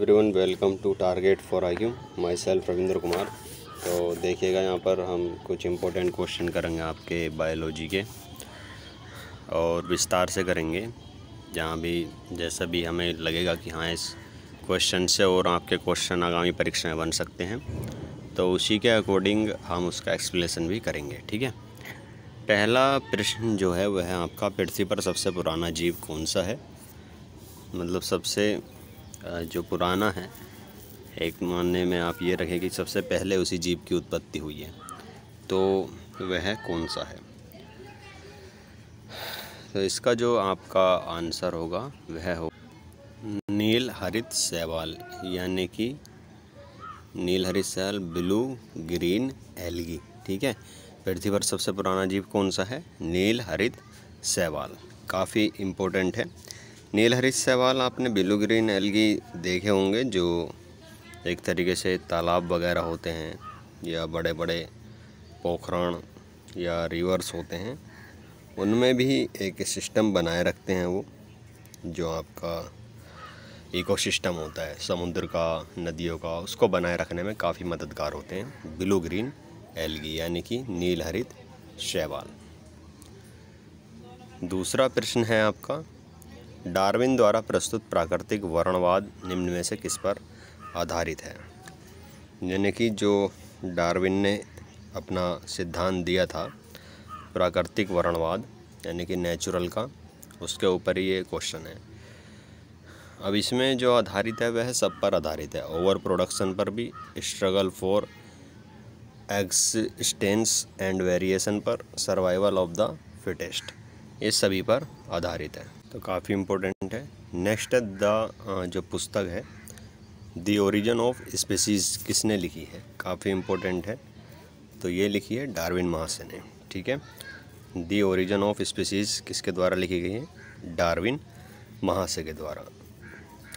everyone welcome to target for I Q myself Ravindra Kumar तो देखिएगा यहाँ पर हम कुछ इम्पोर्टेंट क्वेश्चन करेंगे आपके बायोलॉजी के और विस्तार से करेंगे जहाँ भी जैसा भी हमें लगेगा कि हाँ इस क्वेश्चन से और आपके क्वेश्चन आगामी परीक्षा में बन सकते हैं तो उसी के अकॉर्डिंग हम उसका एक्सप्लेनेशन भी करेंगे ठीक है पहला प्रश्न जो है वह है आपका पृथ्वी पर सबसे पुराना जीव कौन सा है मतलब सबसे जो पुराना है एक मानने में आप ये रखें कि सबसे पहले उसी जीव की उत्पत्ति हुई है तो वह कौन सा है तो इसका जो आपका आंसर होगा वह हो नील हरित सैवाल यानी कि नील हरित सैल ब्लू ग्रीन एलगी ठीक है पृथ्वी पर सबसे पुराना जीव कौन सा है नील हरित सैवाल काफ़ी इम्पोर्टेंट है नील हरिश सवाल आपने बिलू ग्रीन एलगी देखे होंगे जो एक तरीके से तालाब वगैरह होते हैं या बड़े बड़े पोखरण या रिवर्स होते हैं उनमें भी एक सिस्टम बनाए रखते हैं वो जो आपका इकोसिस्टम होता है समुद्र का नदियों का उसको बनाए रखने में काफ़ी मददगार होते हैं ब्लू ग्रीन एलगी यानी कि नील हरित शैवाल दूसरा प्रश्न है आपका डार्विन द्वारा प्रस्तुत प्राकृतिक वर्णवाद निम्न में से किस पर आधारित है यानी कि जो डार्विन ने अपना सिद्धांत दिया था प्राकृतिक वर्णवाद यानी कि नेचुरल का उसके ऊपर ही ये क्वेश्चन है अब इसमें जो आधारित है वह सब पर आधारित है ओवर प्रोडक्शन पर भी struggle for existence and variation पर सर्वाइवल ऑफ द फिटेस्ट ये सभी पर आधारित है तो काफ़ी इम्पोर्टेंट है नेक्स्ट है द जो पुस्तक है दी ओरिजन ऑफ स्पेसीज़ किसने लिखी है काफ़ी इम्पोर्टेंट है तो ये लिखी है डार्विन महाशय ने ठीक है दी ओरिजन ऑफ स्पीसीज़ किसके द्वारा लिखी गई है डार्विन महाशय के द्वारा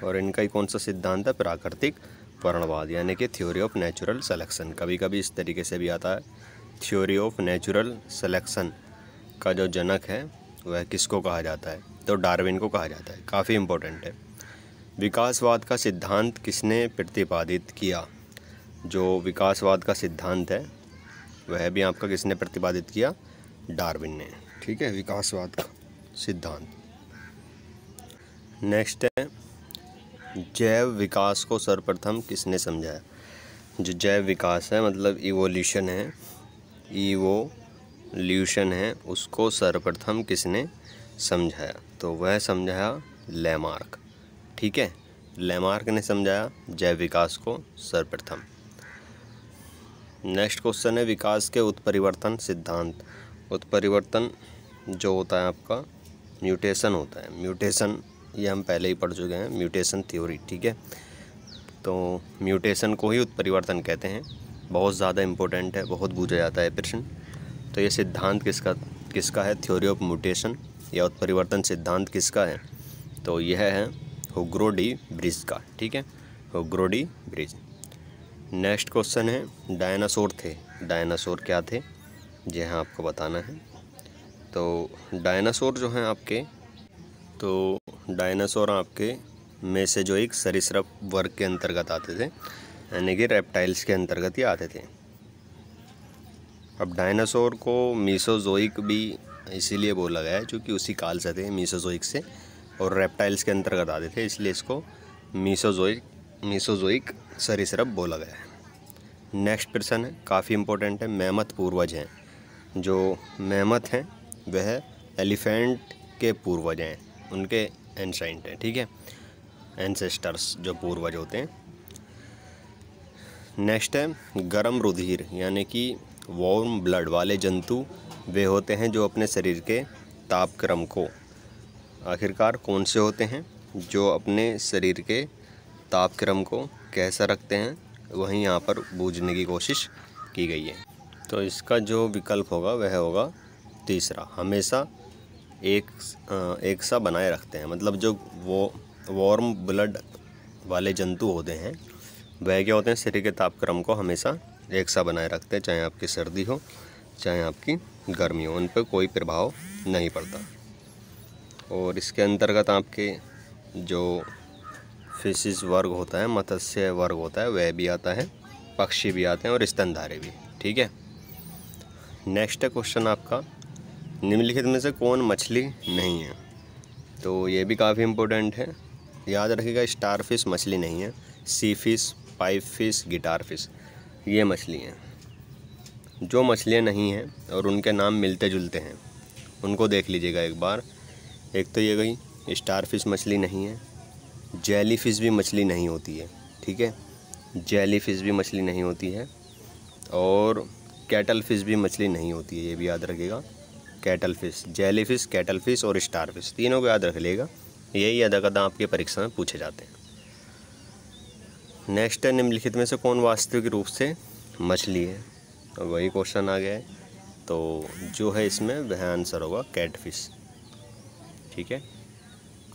और इनका ही कौन सा सिद्धांत है प्राकृतिक वर्णवाद यानी कि थ्योरी ऑफ नेचुरल सेलेक्शन कभी कभी इस तरीके से भी आता है थ्योरी ऑफ नेचुरल सेलेक्शन का जो जनक है वह किसको कहा जाता है तो डार्विन को कहा जाता है काफ़ी इम्पोर्टेंट है विकासवाद का सिद्धांत किसने प्रतिपादित किया जो विकासवाद का सिद्धांत है वह भी आपका किसने प्रतिपादित किया डार्विन ने ठीक है विकासवाद का सिद्धांत नेक्स्ट है जैव विकास को सर्वप्रथम किसने समझाया जो जैव विकास है मतलब इवोल्यूशन है ईवोल्यूशन है उसको सर्वप्रथम किसने समझाया तो वह समझाया लेमार्क ठीक है लेमार्क ने समझाया जैव विकास को सर्वप्रथम नेक्स्ट क्वेश्चन है विकास के उत्परिवर्तन सिद्धांत उत्परिवर्तन जो होता है आपका म्यूटेशन होता है म्यूटेशन ये हम पहले ही पढ़ चुके हैं म्यूटेशन थ्योरी ठीक है तो म्यूटेशन को ही उत्परिवर्तन कहते हैं बहुत ज़्यादा इम्पोर्टेंट है बहुत पूछा जाता है प्रश्न तो ये सिद्धांत किसका किसका है थ्योरी ऑफ म्यूटेशन या उत्परिवर्तन सिद्धांत किसका है तो यह है हुग्रोडी ब्रिज का ठीक है हुग्रोडी ब्रिज नेक्स्ट क्वेश्चन है डायनासोर थे डायनासोर क्या थे जी हाँ आपको बताना है तो डायनासोर जो हैं आपके तो डायनासोर आपके में से जो एक सरिसप वर्ग के अंतर्गत आते थे यानी कि रेप्टाइल्स के अंतर्गत ही आते थे अब डायनासोर को मीसोजोइक भी इसीलिए बोला गया है क्योंकि उसी काल से थे मीसोजोइक से और रेप्टाइल्स के अंतर्गत आते थे इसलिए इसको मीसोजोइक मीसोजोइक सरिसरप बोला गया है नेक्स्ट प्रश्न है काफ़ी इंपॉर्टेंट है मेहमत पूर्वज हैं जो मेहमत हैं वह एलिफेंट के पूर्वज हैं उनके एनसाइंट हैं ठीक है एनसेस्टर्स जो पूर्वज होते हैं नेक्स्ट है गर्म रुधिर यानी कि वार्म ब्लड वाले जंतु वे होते हैं जो अपने शरीर के तापक्रम को आखिरकार कौन से होते हैं जो अपने शरीर के तापक्रम को कैसा रखते हैं वहीं यहाँ पर बूझने की कोशिश की गई है तो इसका जो विकल्प होगा वह होगा तीसरा हमेशा एक एक सा बनाए रखते हैं मतलब जो वो वार्म ब्लड वाले जंतु होते हैं वह क्या होते हैं शरीर के तापक्रम को हमेशा एक सा बनाए रखते हैं चाहे आपकी सर्दी हो चाहे आपकी गर्मी हो उन पर कोई प्रभाव नहीं पड़ता और इसके अंतर्गत आपके जो फिशिस वर्ग होता है मत्स्य वर्ग होता है वह भी आता है पक्षी भी आते हैं और स्तनधारे भी ठीक है नेक्स्ट क्वेश्चन आपका निम्नलिखित में से कौन मछली नहीं है तो ये भी काफ़ी इम्पोर्टेंट है याद रखिएगा स्टार फिश मछली नहीं है sea fish pipe fish guitar fish ये मछली हैं जो मछलियाँ नहीं हैं और उनके नाम मिलते जुलते हैं उनको देख लीजिएगा एक बार एक तो ये गई स्टार फिश मछली नहीं है जेली फिश भी मछली नहीं होती है ठीक है जेली फिश भी मछली नहीं होती है और कैटल फिश भी मछली नहीं होती है ये भी याद रखिएगा cuttlefish jellyfish cuttlefish और स्टार फिश तीनों को याद रख लेगा यही अदाकदा आपके परीक्षा में पूछे जाते हैं नेक्स्ट है निम्नलिखित में से कौन वास्तविक रूप से मछली है वही क्वेश्चन आ गया है तो जो है इसमें वह आंसर होगा कैट फिश ठीक है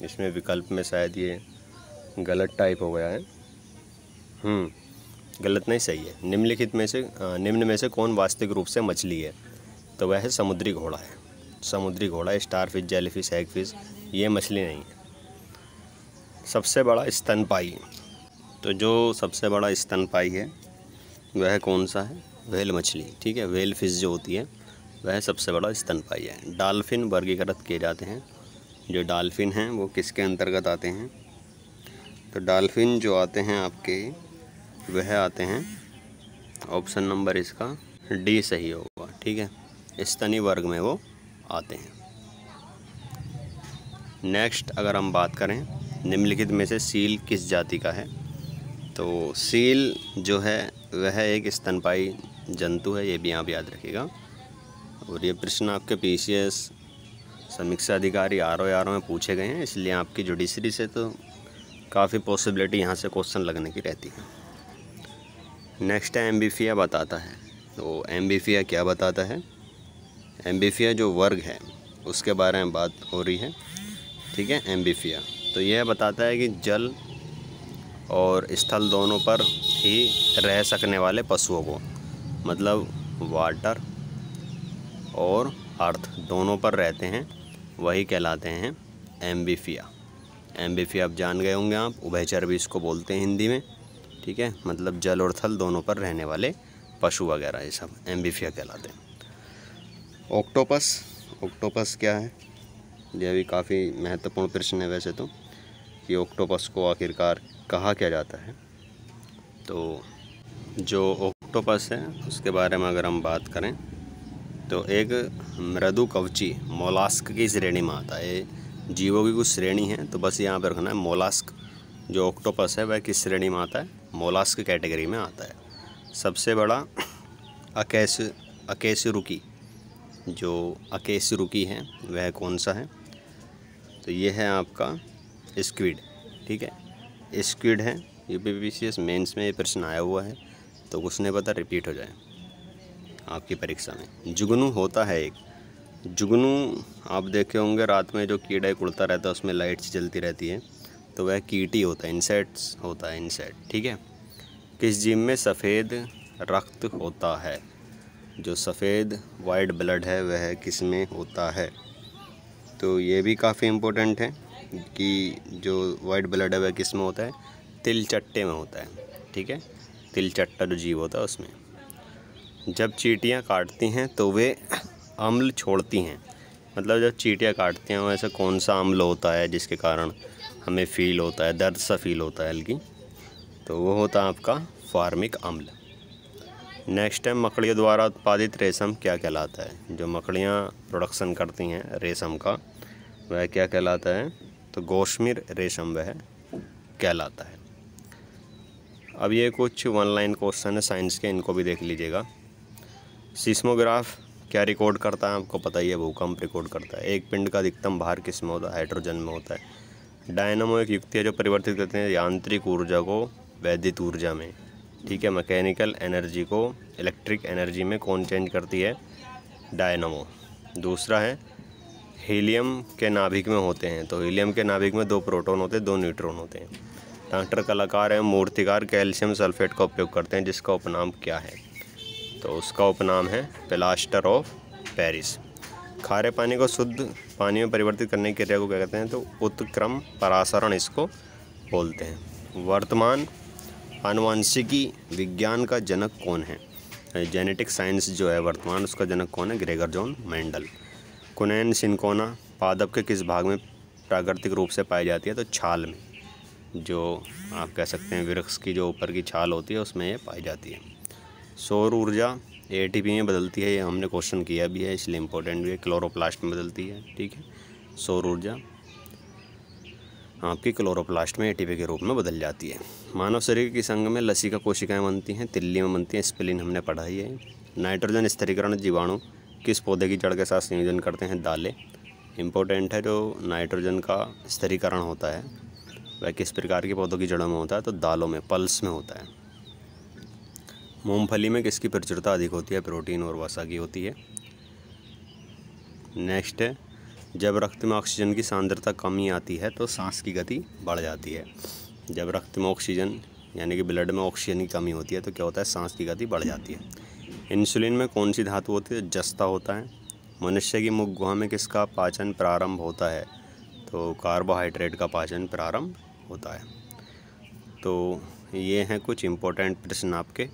इसमें विकल्प में शायद ये गलत टाइप हो गया है हम्म, गलत नहीं सही है निम्नलिखित में से निम्न में से कौन वास्तविक रूप से मछली है तो वह है समुद्री घोड़ा है समुद्री घोड़ा starfish jellyfish hagfish ये मछली नहीं है सबसे बड़ा स्तनपाई तो जो सबसे बड़ा स्तनपाई है वह कौन सा है वेल मछली ठीक है वेल फिश जो होती है वह सबसे बड़ा स्तनपाई है डाल्फिन वर्गीकृत किए जाते हैं जो डाल्फिन हैं वो किसके अंतर्गत आते हैं तो डाल्फिन जो आते हैं आपके वह आते हैं ऑप्शन नंबर इसका डी सही होगा ठीक है स्तनी वर्ग में वो आते हैं नेक्स्ट अगर हम बात करें निम्नलिखित में से सील किस जाति का है तो सील जो है वह एक स्तनपाई जंतु है ये भी आप याद रखिएगा और ये प्रश्न आपके पी सी एस समीक्षा अधिकारी आर ओ आर ओ में पूछे गए हैं इसलिए आपकी जुडिशरी से तो काफ़ी पॉसिबिलिटी यहाँ से क्वेश्चन लगने की रहती है नेक्स्ट है एम बताता है तो एम क्या बताता है एम जो वर्ग है उसके बारे में बात हो रही है ठीक है एम तो यह बताता है कि जल और स्थल दोनों पर ही रह सकने वाले पशुओं को मतलब वाटर और अर्थ दोनों पर रहते हैं वही कहलाते हैं एम्बिफिया एम्बिफिया आप जान गए होंगे आप उभयचर भी इसको बोलते हैं हिंदी में ठीक है मतलब जल और थल दोनों पर रहने वाले पशु वगैरह ये सब एम्बिफिया कहलाते हैं ऑक्टोपस ऑक्टोपस क्या है यह भी काफ़ी महत्वपूर्ण प्रश्न है वैसे तो कि ऑक्टोपस को आखिरकार कहा क्या जाता है तो जो ऑक्टोपस है उसके बारे में अगर हम बात करें तो एक मृदु कवची मोलास्क की श्रेणी में आता है जीवों की कुछ श्रेणी है तो बस यहाँ पर रखना है मोलास्क जो ऑक्टोपस है वह किस श्रेणी में आता है मोलास्क कैटेगरी में आता है सबसे बड़ा अकेस अकेस रुकी जो अकेस रुकी है वह कौन सा है तो ये है आपका स्क्विड ठीक है स्क्विड है U P P C S mains में ये प्रश्न आया हुआ है तो उसने पता रिपीट हो जाए आपकी परीक्षा में जुगनू होता है एक जुगनू आप देखे होंगे रात में जो कीड़ा एक उड़ता रहता है उसमें लाइट्स जलती रहती है तो वह कीटी होता है इंसेट्स होता है इंसेट ठीक है किस जीव में सफ़ेद रक्त होता है जो सफ़ेद वाइट ब्लड है वह किस में होता है तो ये भी काफ़ी इम्पोर्टेंट है कि जो वाइट ब्लड है वह किस में होता है तिलचट्टे में होता है ठीक है तिलचट्टा जो जीव होता है उसमें जब चीटियाँ काटती हैं तो वे अम्ल छोड़ती हैं मतलब जब चीटियाँ काटती हैं वैसे कौन सा अम्ल होता है जिसके कारण हमें फील होता है दर्द सा फील होता है हल्की तो वो होता है आपका फार्मिक अम्ल नेक्स्ट है मकड़ियों द्वारा उत्पादित रेशम क्या कहलाता है जो मकड़ियाँ प्रोडक्शन करती हैं रेशम का वह क्या कहलाता है तो गोशमिर रेशम वह कहलाता है अब ये कुछ वन लाइन क्वेश्चन है साइंस के इनको भी देख लीजिएगा सिस्मोग्राफ क्या रिकॉर्ड करता है आपको पता ही है भूकंप रिकॉर्ड करता है एक पिंड का अधिकतम भार किस में होता है हाइड्रोजन में होता है डायनामो एक युक्ति है जो परिवर्तित करते हैं यांत्रिक ऊर्जा को वैद्युत ऊर्जा में ठीक है मैकेनिकल एनर्जी को इलेक्ट्रिक एनर्जी में कौन चेंज करती है डायनामो दूसरा है हीलियम के नाभिक में होते हैं तो हीलियम के नाभिक में दो प्रोटोन होते हैं दो न्यूट्रॉन होते हैं डॉक्टर कलाकार है मूर्तिकार कैल्शियम सल्फेट का उपयोग करते हैं जिसका उपनाम क्या है तो उसका उपनाम है प्लास्टर ऑफ पेरिस खारे पानी को शुद्ध पानी में परिवर्तित करने की क्रिया को क्या कहते हैं तो उत्क्रम परासरण इसको बोलते हैं वर्तमान आनुवंशिकी विज्ञान का जनक कौन है जेनेटिक साइंस जो है वर्तमान उसका जनक कौन है ग्रेगर जॉन मेंडल कुनैन सिंकोना पादप के किस भाग में प्राकृतिक रूप से पाई जाती है तो छाल में जो आप कह सकते हैं वृक्ष की जो ऊपर की छाल होती है उसमें ये पाई जाती है सौर ऊर्जा ए टी में बदलती है ये हमने क्वेश्चन किया भी है इसलिए इम्पोर्टेंट भी है क्लोरोप्लास्ट में बदलती है ठीक है सौर ऊर्जा आपकी क्लोरोप्लास्ट में एटीपी के रूप में बदल जाती है मानव शरीर किस संग में का कोशिकाएँ बनती हैं तिल्ली में बनती हैं स्पिलिन हमने पढ़ाई है नाइट्रोजन स्थिरीकरण जीवाणु किस पौधे की जड़ के साथ संयोजन करते हैं दालें इम्पोर्टेंट है जो नाइट्रोजन का स्थिरीकरण होता है वह किस प्रकार के पौधों की जड़ों में होता है तो दालों में पल्स में होता है मूंगफली में किसकी प्रचुरता अधिक होती है प्रोटीन और वसा की होती है नेक्स्ट है जब रक्त में ऑक्सीजन की सांद्रता कमी आती है तो सांस की गति बढ़ जाती है जब रक्त में ऑक्सीजन यानी कि ब्लड में ऑक्सीजन की कमी होती है तो क्या होता है सांस की गति बढ़ जाती है इंसुलिन में कौन सी धातु होती है जस्ता होता है मनुष्य की मुख गुहा में किसका पाचन प्रारंभ होता है तो कार्बोहाइड्रेट का पाचन प्रारंभ होता है तो ये हैं कुछ इम्पोर्टेंट प्रश्न आपके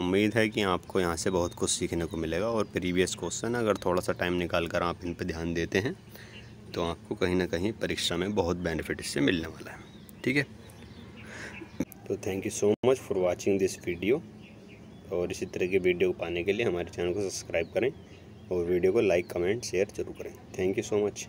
उम्मीद है कि आपको यहाँ से बहुत कुछ सीखने को मिलेगा और प्रीवियस क्वेश्चन अगर थोड़ा सा टाइम निकाल कर आप इन पर ध्यान देते हैं तो आपको कहीं ना कहीं परीक्षा में बहुत बेनिफिट इससे मिलने वाला है ठीक है तो thank you so much for watching this video और इसी तरह के वीडियो को पाने के लिए हमारे चैनल को सब्सक्राइब करें और वीडियो को लाइक कमेंट शेयर जरूर करें थैंक यू सो मच